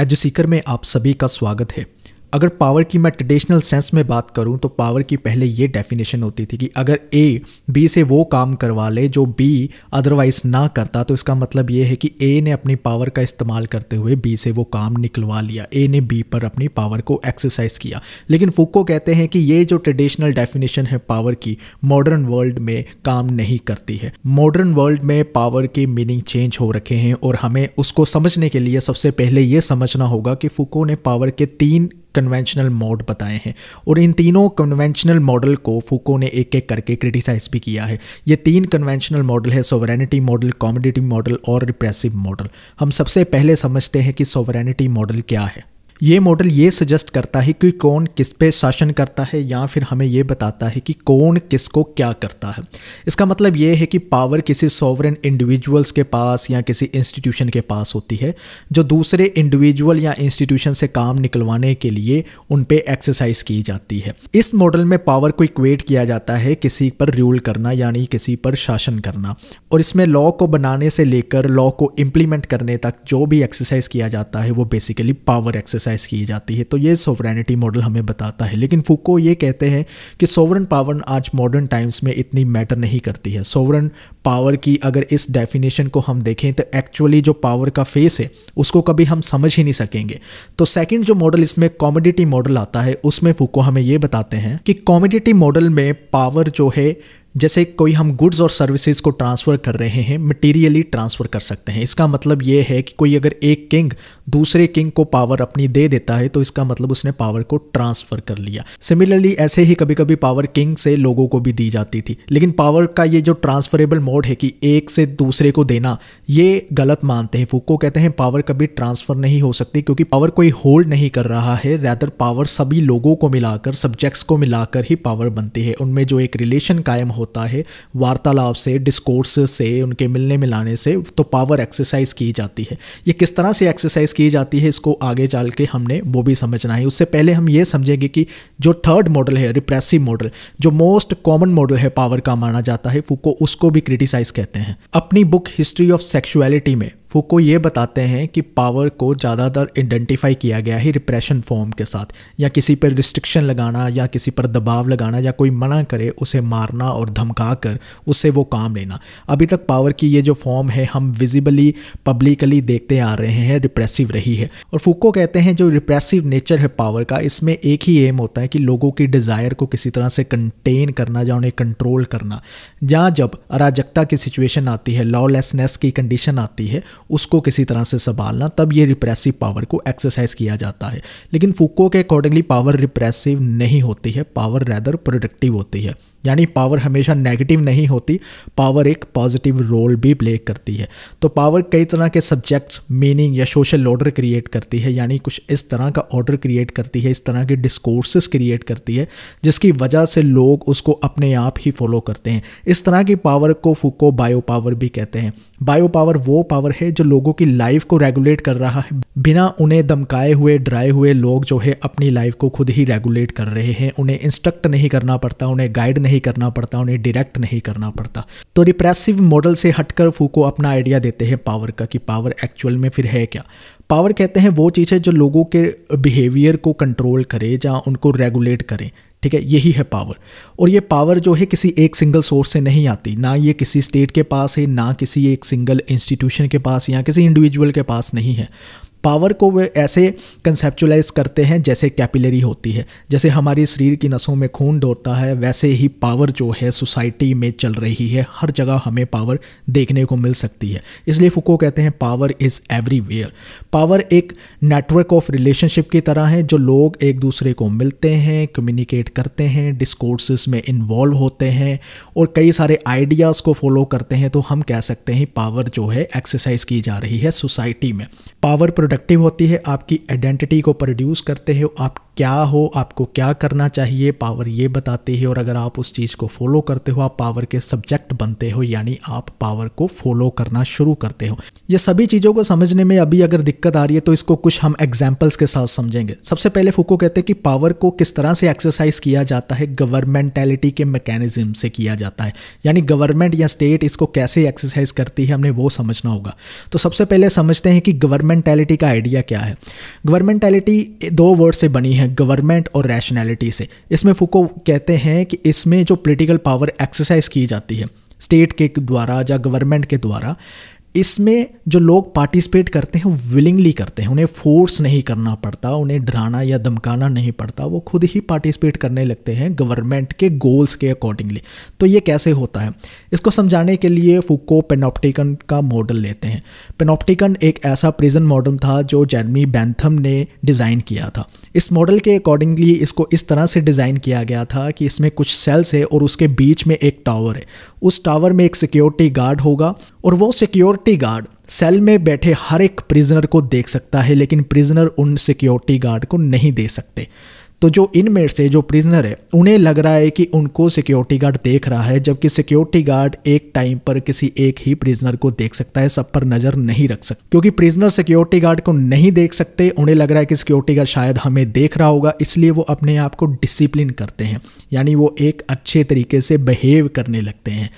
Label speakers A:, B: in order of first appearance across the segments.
A: एजुसीकर में आप सभी का स्वागत है अगर पावर की मैं ट्रेडिशनल सेंस में बात करूं तो पावर की पहले ये डेफिनेशन होती थी कि अगर ए बी से वो काम करवा ले जो बी अदरवाइज ना करता तो इसका मतलब ये है कि ए ने अपनी पावर का इस्तेमाल करते हुए बी से वो काम निकलवा लिया ए ने बी पर अपनी पावर को एक्सरसाइज किया लेकिन फुको कहते हैं कि ये जो ट्रेडिशनल डेफिनेशन है पावर की मॉडर्न वर्ल्ड में काम नहीं करती है मॉडर्न वर्ल्ड में पावर के मीनिंग चेंज हो रखे हैं और हमें उसको समझने के लिए सबसे पहले ये समझना होगा कि फुको ने पावर के तीन कन्वेंशनल मोड बताए हैं और इन तीनों कन्वेंशनल मॉडल को फूको ने एक एक करके क्रिटिसाइज भी किया है ये तीन कन्वेंशनल मॉडल है सोवरेनिटी मॉडल कॉमोडिटी मॉडल और रिप्रेसिव मॉडल हम सबसे पहले समझते हैं कि सोवरेनिटी मॉडल क्या है ये मॉडल ये सजेस्ट करता है कि कौन किस पे शासन करता है या फिर हमें ये बताता है कि कौन किसको क्या करता है इसका मतलब ये है कि पावर किसी सॉवरन इंडिविजुअल्स के पास या किसी इंस्टीट्यूशन के पास होती है जो दूसरे इंडिविजुअल या इंस्टीट्यूशन से काम निकलवाने के लिए उन पर एक्सरसाइज की जाती है इस मॉडल में पावर को इक्वेट किया जाता है किसी पर रूल करना यानी किसी पर शासन करना और इसमें लॉ को बनाने से लेकर लॉ को इम्प्लीमेंट करने तक जो भी एक्सरसाइज किया जाता है वो बेसिकली पावर एक्सरसाइज एक्सरसाइज की जाती है तो ये सोवरेनिटी मॉडल हमें बताता है लेकिन फूको ये कहते हैं कि सोवरन पावर आज मॉडर्न टाइम्स में इतनी मैटर नहीं करती है सोवरन पावर की अगर इस डेफिनेशन को हम देखें तो एक्चुअली जो पावर का फेस है उसको कभी हम समझ ही नहीं सकेंगे तो सेकेंड जो मॉडल इसमें कॉमोडिटी मॉडल आता है उसमें फूको हमें ये बताते हैं कि कॉमोडिटी मॉडल में पावर जो है जैसे कोई हम गुड्स और सर्विसेज को ट्रांसफ़र कर रहे हैं मटेरियली ट्रांसफ़र कर सकते हैं इसका मतलब ये है कि कोई अगर एक किंग दूसरे किंग को पावर अपनी दे देता है तो इसका मतलब उसने पावर को ट्रांसफ़र कर लिया सिमिलरली ऐसे ही कभी कभी पावर किंग से लोगों को भी दी जाती थी लेकिन पावर का ये जो ट्रांसफरेबल मोड है कि एक से दूसरे को देना ये गलत मानते हैं फूको कहते हैं पावर कभी ट्रांसफ़र नहीं हो सकती क्योंकि पावर कोई होल्ड नहीं कर रहा है रैदर पावर सभी लोगों को मिलाकर सब्जेक्ट्स को मिलाकर ही पावर बनती है उनमें जो एक रिलेशन कायम हो होता है वार्तालाप से डिस्कोर्स से उनके मिलने मिलाने से तो पावर एक्सरसाइज की जाती है ये किस तरह से एक्सरसाइज की जाती है इसको आगे चल के हमने वो भी समझना है उससे पहले हम ये समझेंगे कि जो थर्ड मॉडल है रिप्रेसिव मॉडल जो मोस्ट कॉमन मॉडल है पावर का माना जाता है फूको उसको भी क्रिटिसाइज कहते हैं अपनी बुक हिस्ट्री ऑफ सेक्शुअलिटी में फूको ये बताते हैं कि पावर को ज़्यादातर आइडेंटिफाई किया गया है रिप्रेशन फॉर्म के साथ या किसी पर रिस्ट्रिक्शन लगाना या किसी पर दबाव लगाना या कोई मना करे उसे मारना और धमका कर उससे वो काम लेना अभी तक पावर की ये जो फॉर्म है हम विजिबली पब्लिकली देखते आ रहे हैं रिप्रेसिव रही है और फूको कहते हैं जो रिप्रेसिव नेचर है पावर का इसमें एक ही एम होता है कि लोगों की डिज़ायर को किसी तरह से कंटेन करना या उन्हें कंट्रोल करना जहाँ जब अराजकता की सिचुएशन आती है लॉलेसनेस की कंडीशन आती है उसको किसी तरह से संभालना तब ये रिप्रेसिव पावर को एक्सरसाइज किया जाता है लेकिन फूको के अकॉर्डिंगली पावर रिप्रेसिव नहीं होती है पावर रैदर प्रोडक्टिव होती है यानी पावर हमेशा नेगेटिव नहीं होती पावर एक पॉजिटिव रोल भी प्ले करती है तो पावर कई तरह के सब्जेक्ट्स मीनिंग या सोशल ऑर्डर क्रिएट करती है यानी कुछ इस तरह का ऑर्डर क्रिएट करती है इस तरह के डिस्कोर्सेस क्रिएट करती है जिसकी वजह से लोग उसको अपने आप ही फॉलो करते हैं इस तरह की पावर को फूको बायो पावर भी कहते हैं बायो पावर वो पावर है जो लोगों की लाइफ को रेगुलेट कर रहा है बिना उन्हें धमकाए हुए डराए हुए लोग जो है अपनी लाइफ को खुद ही रेगुलेट कर रहे हैं उन्हें इंस्ट्रक्ट नहीं करना पड़ता उन्हें गाइड नहीं नहीं करना पड़ता उन्हें डायरेक्ट नहीं करना पड़ता तो रिप्रेसिव मॉडल से हटकर फूको अपना आइडिया देते हैं पावर का कि पावर एक्चुअल में फिर है क्या पावर कहते हैं वो चीज़ है जो लोगों के बिहेवियर को कंट्रोल करे या उनको रेगुलेट करें ठीक है यही है पावर और ये पावर जो है किसी एक सिंगल सोर्स से नहीं आती ना ये किसी स्टेट के पास है ना किसी एक सिंगल इंस्टीट्यूशन के पास या किसी इंडिविजुअल के पास नहीं है पावर को वे ऐसे कंसेप्चुलाइज करते हैं जैसे कैपिलरी होती है जैसे हमारी शरीर की नसों में खून दौड़ता है वैसे ही पावर जो है सोसाइटी में चल रही है हर जगह हमें पावर देखने को मिल सकती है इसलिए फुको कहते हैं पावर इज़ एवरीवेयर पावर एक नेटवर्क ऑफ रिलेशनशिप की तरह है जो लोग एक दूसरे को मिलते हैं कम्युनिकेट करते हैं डिस्कोर्सेस में इन्वॉल्व होते हैं और कई सारे आइडियाज़ को फॉलो करते हैं तो हम कह सकते हैं पावर जो है एक्सरसाइज की जा रही है सोसाइटी में पावर प्रोडक्टिव होती है आपकी आइडेंटिटी को प्रोड्यूस करते हो आप क्या हो आपको क्या करना चाहिए पावर ये बताते हैं और अगर आप उस चीज़ को फॉलो करते हो आप पावर के सब्जेक्ट बनते हो यानी आप पावर को फॉलो करना शुरू करते हो ये सभी चीज़ों को समझने में अभी अगर दिक्कत आ रही है तो इसको कुछ हम एग्जाम्पल्स के साथ समझेंगे सबसे पहले फूको कहते हैं कि पावर को किस तरह से एक्सरसाइज किया जाता है गवर्नमेंटेलिटी के मैकेनिज्म से किया जाता है यानी गवर्नमेंट या स्टेट इसको कैसे एक्सरसाइज करती है हमने वो समझना होगा तो सबसे पहले समझते हैं कि गवर्नमेंटेलिटी का आइडिया क्या है गवर्नमेंटेलिटी दो वर्ड से बनी है गवर्नमेंट और रैशनैलिटी से इसमें फुको कहते हैं कि इसमें जो पोलिटिकल पावर एक्सरसाइज की जाती है स्टेट के द्वारा या गवर्नमेंट के द्वारा इसमें जो लोग पार्टिसिपेट करते हैं विलिंगली करते हैं उन्हें फोर्स नहीं करना पड़ता उन्हें डराना या धमकाना नहीं पड़ता वो खुद ही पार्टिसिपेट करने लगते हैं गवर्नमेंट के गोल्स के अकॉर्डिंगली तो ये कैसे होता है इसको समझाने के लिए फुको पेनोप्टिकन का मॉडल लेते हैं पेनोप्टिकन एक ऐसा प्रिजन मॉडल था जो जर्मी बैंथम ने डिज़ाइन किया था इस मॉडल के अकॉर्डिंगली इसको इस तरह से डिज़ाइन किया गया था कि इसमें कुछ सेल्स है और उसके बीच में एक टावर है उस टावर में एक सिक्योरिटी गार्ड होगा और वो सिक्योरिटी गार्ड सेल में बैठे हर एक प्रिजनर को देख सकता है लेकिन प्रिजनर उन सिक्योरिटी गार्ड को नहीं दे सकते तो जो इनमें से जो प्रिजनर है उन्हें लग रहा है कि उनको सिक्योरिटी गार्ड देख रहा है जबकि सिक्योरिटी गार्ड एक टाइम पर किसी एक ही प्रिजनर को देख सकता है सब पर नज़र नहीं रख सकता क्योंकि प्रिजनर सिक्योरिटी गार्ड को नहीं देख सकते उन्हें लग रहा है कि सिक्योरिटी गार्ड शायद हमें देख रहा होगा इसलिए वो अपने आप को डिसिप्लिन करते हैं यानी वो एक अच्छे तरीके से बिहेव करने लगते हैं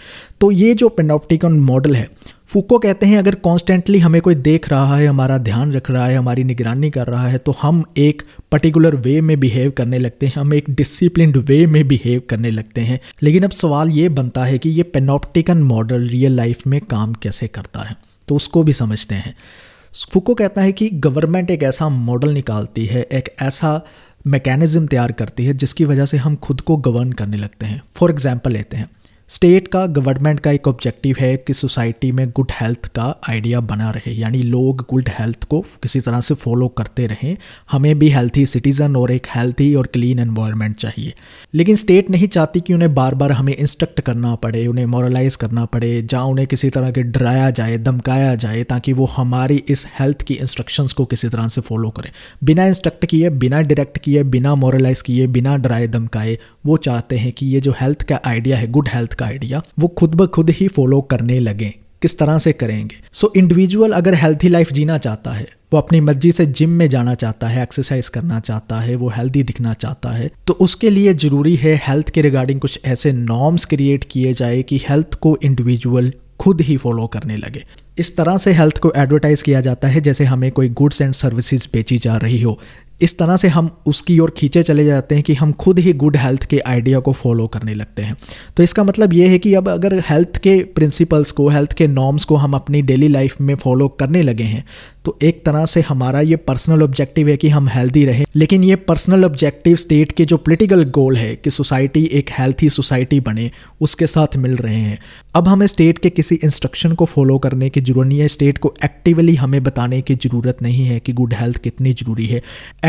A: तो ये जो पेनोप्टिकन मॉडल है फूको कहते हैं अगर कॉन्स्टेंटली हमें कोई देख रहा है हमारा ध्यान रख रहा है हमारी निगरानी कर रहा है तो हम एक पर्टिकुलर वे में बिहेव करने लगते हैं हम एक डिसिप्लिन वे में बिहेव करने लगते हैं लेकिन अब सवाल ये बनता है कि ये पेनोप्टिकन मॉडल रियल लाइफ में काम कैसे करता है तो उसको भी समझते हैं फुको कहता है कि गवर्नमेंट एक ऐसा मॉडल निकालती है एक ऐसा मैकेनिज़्म तैयार करती है जिसकी वजह से हम खुद को गवर्न करने लगते हैं फॉर एग्ज़ाम्पल लेते हैं स्टेट का गवर्नमेंट का एक ऑब्जेक्टिव है कि सोसाइटी में गुड हेल्थ का आइडिया बना रहे यानी लोग गुड हेल्थ को किसी तरह से फॉलो करते रहें हमें भी हेल्थी सिटीज़न और एक हेल्थी और क्लीन एनवायरनमेंट चाहिए लेकिन स्टेट नहीं चाहती कि उन्हें बार बार हमें इंस्ट्रक्ट करना पड़े उन्हें मॉरलाइज करना पड़े जहाँ उन्हें किसी तरह के डराया जाए धमकाया जाए ताकि वो हमारी इस हेल्थ की इंस्ट्रक्शंस को किसी तरह से फॉलो करें बिना इंस्ट्रक्ट किए बिना डायरेक्ट किए बिना मॉरलाइज किए बिना डराए धमकाए वो चाहते हैं कि ये जो हेल्थ का आइडिया है गुड हेल्थ का आइडिया वो खुद ब खुद ही फॉलो करने लगे किस तरह से करेंगे सो so, इंडिविजुअल अगर हेल्थी लाइफ जीना चाहता है वो अपनी मर्जी से जिम में जाना चाहता है एक्सरसाइज करना चाहता है वो हेल्दी दिखना चाहता है तो उसके लिए ज़रूरी है हेल्थ के रिगार्डिंग कुछ ऐसे नॉर्म्स क्रिएट किए जाए कि हेल्थ को इंडिविजुअल खुद ही फॉलो करने लगे इस तरह से हेल्थ को एडवर्टाइज़ किया जाता है जैसे हमें कोई गुड्स एंड सर्विसेज बेची जा रही हो इस तरह से हम उसकी ओर खींचे चले जाते हैं कि हम खुद ही गुड हेल्थ के आइडिया को फॉलो करने लगते हैं तो इसका मतलब ये है कि अब अगर हेल्थ के प्रिंसिपल्स को हेल्थ के नॉर्म्स को हम अपनी डेली लाइफ में फॉलो करने लगे हैं तो एक तरह से हमारा ये पर्सनल ऑब्जेक्टिव है कि हम हेल्दी रहें लेकिन ये पर्सनल ऑब्जेक्टिव स्टेट के जो पोलिटिकल गोल है कि सोसाइटी एक हेल्थी सोसाइटी बने उसके साथ मिल रहे हैं अब हमें स्टेट के किसी इंस्ट्रक्शन को फॉलो करने की ज़रूरत नहीं है स्टेट को एक्टिवली हमें बताने की ज़रूरत नहीं है कि गुड हेल्थ कितनी ज़रूरी है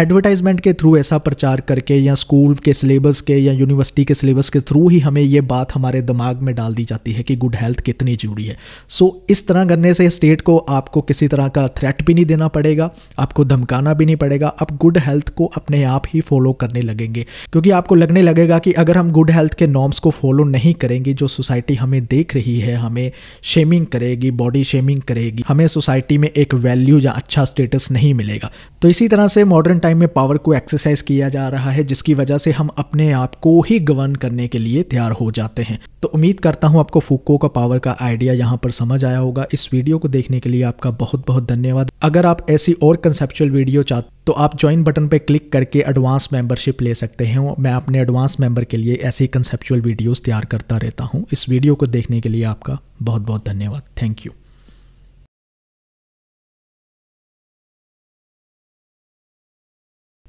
A: एडवर्टाइजमेंट के थ्रू ऐसा प्रचार करके या स्कूल के सिलेबस के या यूनिवर्सिटी के सिलेबस के थ्रू ही हमें ये बात हमारे दिमाग में डाल दी जाती है कि गुड हेल्थ कितनी ज़रूरी है सो so, इस तरह करने से स्टेट को आपको किसी तरह का थ्रेट भी नहीं देना पड़ेगा आपको धमकाना भी नहीं पड़ेगा आप गुड हेल्थ को अपने आप ही फॉलो करने लगेंगे क्योंकि आपको लगने लगेगा कि अगर हम गुड हेल्थ के नॉर्म्स को फॉलो नहीं करेंगे जो सोसाइटी हमें देख रही है हमें शेमिंग करेगी बॉडी शेमिंग शेमिंग करेगी हमें सोसाइटी में एक वैल्यू या अच्छा स्टेटस नहीं मिलेगा तो इसी तरह से मॉडर्न टाइम में पावर को एक्सरसाइज किया जा रहा है जिसकी वजह से हम अपने आप को ही गवर्न करने के लिए तैयार हो जाते हैं तो उम्मीद करता हूँ आपको फूको का पावर का आइडिया यहाँ पर समझ आया होगा इस वीडियो को देखने के लिए आपका बहुत बहुत धन्यवाद अगर आप ऐसी और कंसेप्चुअल वीडियो चाहते तो आप ज्वाइन बटन पर क्लिक करके एडवांस मेंबरशिप ले सकते हैं मैं अपने एडवांस मेंबर के लिए ऐसी कंसेप्चुअल वीडियोस तैयार करता रहता हूँ इस वीडियो को देखने के लिए आपका बहुत बहुत धन्यवाद थैंक यू